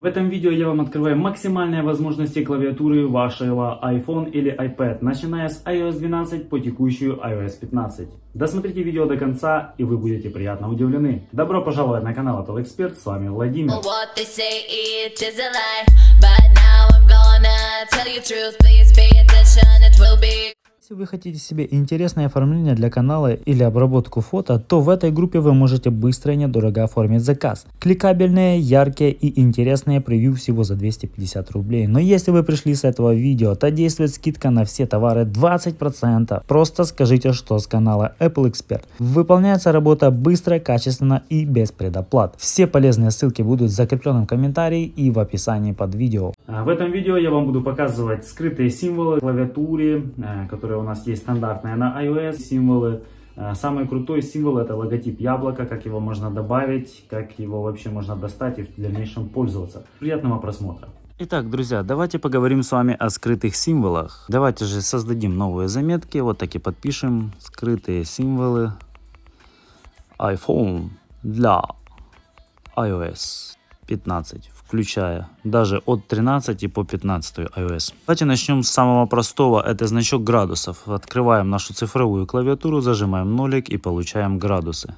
В этом видео я вам открываю максимальные возможности клавиатуры вашего iPhone или iPad, начиная с iOS 12 по текущую iOS 15. Досмотрите видео до конца и вы будете приятно удивлены. Добро пожаловать на канал Apple Expert, с вами Владимир. Если вы хотите себе интересное оформление для канала или обработку фото, то в этой группе вы можете быстро и недорого оформить заказ. Кликабельные, яркие и интересные превью всего за 250 рублей. Но если вы пришли с этого видео, то действует скидка на все товары 20%. Просто скажите, что с канала Apple Expert. Выполняется работа быстро, качественно и без предоплат. Все полезные ссылки будут в закрепленном комментарии и в описании под видео. А в этом видео я вам буду показывать скрытые символы клавиатуры, э, которые у нас есть стандартные на iOS символы. Э, самый крутой символ это логотип яблока, как его можно добавить, как его вообще можно достать и в дальнейшем пользоваться. Приятного просмотра! Итак, друзья, давайте поговорим с вами о скрытых символах. Давайте же создадим новые заметки, вот так и подпишем скрытые символы iPhone для iOS 15 включая, даже от 13 по 15 iOS. Давайте начнем с самого простого, это значок градусов. Открываем нашу цифровую клавиатуру, зажимаем нолик и получаем градусы.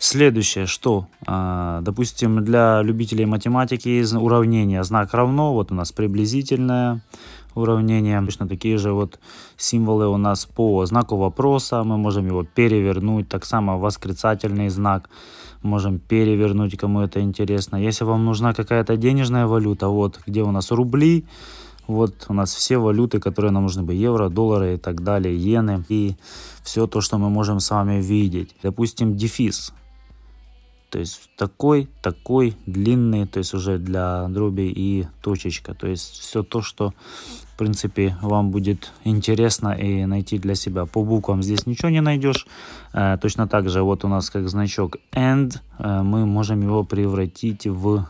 Следующее, что, а, допустим, для любителей математики уравнение знак равно, вот у нас приблизительное уравнение, точно такие же вот символы у нас по знаку вопроса, мы можем его перевернуть, так само восклицательный знак, можем перевернуть, кому это интересно. Если вам нужна какая-то денежная валюта, вот где у нас рубли, вот у нас все валюты, которые нам нужны бы. Евро, доллары и так далее, иены. И все то, что мы можем с вами видеть. Допустим, дефис. То есть такой, такой, длинный, то есть уже для дроби и точечка. То есть все то, что в принципе вам будет интересно и найти для себя. По буквам здесь ничего не найдешь. Э, точно так же вот у нас как значок AND э, мы можем его превратить в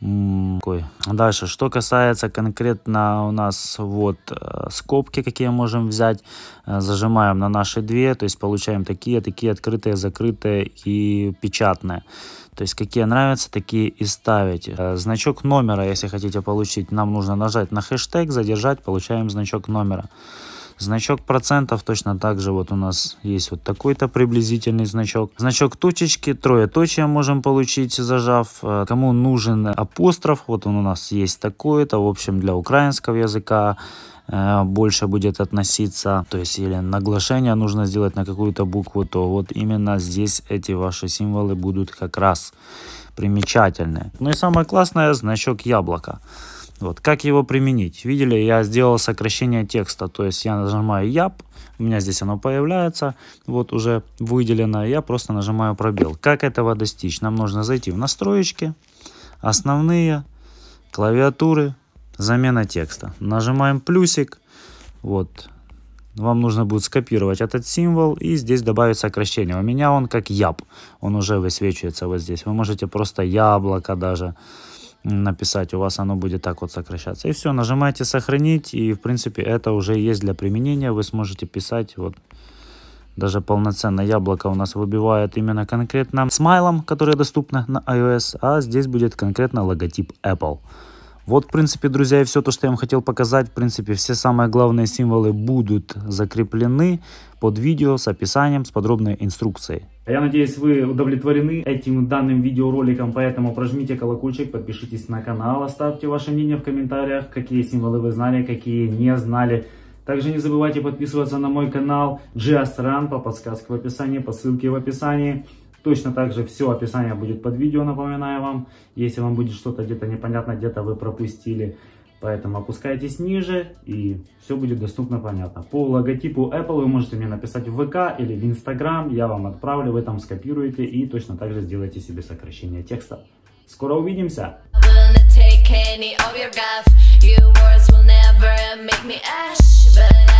такой. Дальше, что касается конкретно у нас вот э, скобки, какие можем взять, э, зажимаем на наши две, то есть получаем такие, такие открытые, закрытые и печатные. То есть какие нравятся, такие и ставите. Э, значок номера, если хотите получить, нам нужно нажать на хэштег, задержать, получаем значок номера. Значок процентов точно так же вот у нас есть вот такой-то приблизительный значок. Значок точечки, троеточие можем получить, зажав. Э, кому нужен апостроф, вот он у нас есть такой-то, в общем, для украинского языка э, больше будет относиться, то есть или наглашение нужно сделать на какую-то букву, то вот именно здесь эти ваши символы будут как раз примечательны. Ну и самое классное значок яблока. Вот. Как его применить? Видели, я сделал сокращение текста, то есть я нажимаю «Яп», у меня здесь оно появляется, вот уже выделено, я просто нажимаю пробел. Как этого достичь? Нам нужно зайти в настройки, основные, клавиатуры, замена текста. Нажимаем плюсик, вот, вам нужно будет скопировать этот символ и здесь добавить сокращение. У меня он как ЯП, он уже высвечивается вот здесь. Вы можете просто яблоко даже написать, у вас оно будет так вот сокращаться. И все, нажимаете «Сохранить», и в принципе это уже есть для применения, вы сможете писать вот даже полноценное яблоко у нас выбивает именно конкретно смайлом, которое доступно на iOS, а здесь будет конкретно логотип Apple. Вот, в принципе, друзья, и все то, что я вам хотел показать. В принципе, все самые главные символы будут закреплены под видео с описанием, с подробной инструкцией. А я надеюсь, вы удовлетворены этим данным видеороликом, поэтому прожмите колокольчик, подпишитесь на канал, оставьте ваше мнение в комментариях, какие символы вы знали, какие не знали. Также не забывайте подписываться на мой канал Geostrand по подсказке в описании, по ссылке в описании. Точно так же все описание будет под видео, напоминаю вам. Если вам будет что-то где-то непонятно, где-то вы пропустили. Поэтому опускайтесь ниже, и все будет доступно понятно. По логотипу Apple вы можете мне написать в ВК или в Instagram, я вам отправлю, вы там скопируете и точно так же сделайте себе сокращение текста. Скоро увидимся! take any of your breath. Your words will never make me ash, but I